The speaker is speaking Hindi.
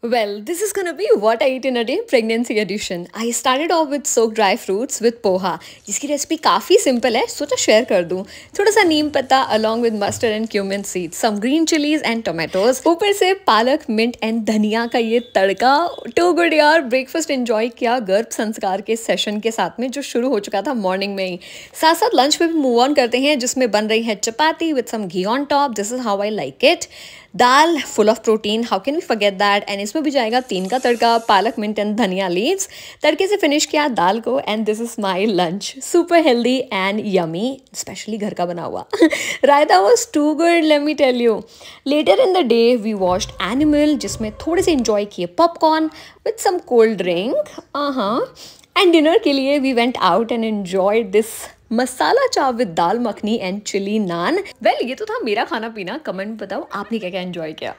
Well, this is gonna be what I eat in a day pregnancy edition. I started off with soaked dry fruits with poha जिसकी रेसिपी काफ़ी सिंपल है सोचा शेयर कर दूँ थोड़ा सा नीम पत्ता along with mustard and cumin seed some green chillies and tomatoes ऊपर से पालक मिंट एंड धनिया का ये तड़का टू तो गुड यार ब्रेकफास्ट एंजॉय किया गर्भ संस्कार के सेशन के साथ में जो शुरू हो चुका था मॉर्निंग में ही साथ साथ लंच में भी मूव ऑन करते हैं जिसमें बन रही है chapati with some ghee on top this is how I like it dal full of protein how can we forget that and इसमें भी जाएगा तीन का तड़का पालक मिंट एंड धनिया लीव्स तड़के से फिनिश किया दाल को and this is my lunch super healthy and yummy specially घर का बना हुआ raita was too good let me tell you later in the day we watched Animal जिसमें थोड़े से इंजॉय किए popcorn with some cold drink हाँ एंड डिनर के लिए we went out and enjoy this masala chaap with dal makhani and chilli naan well ये तो था मेरा खाना पीना कमेंट बताओ आपने क्या क्या एंजॉय किया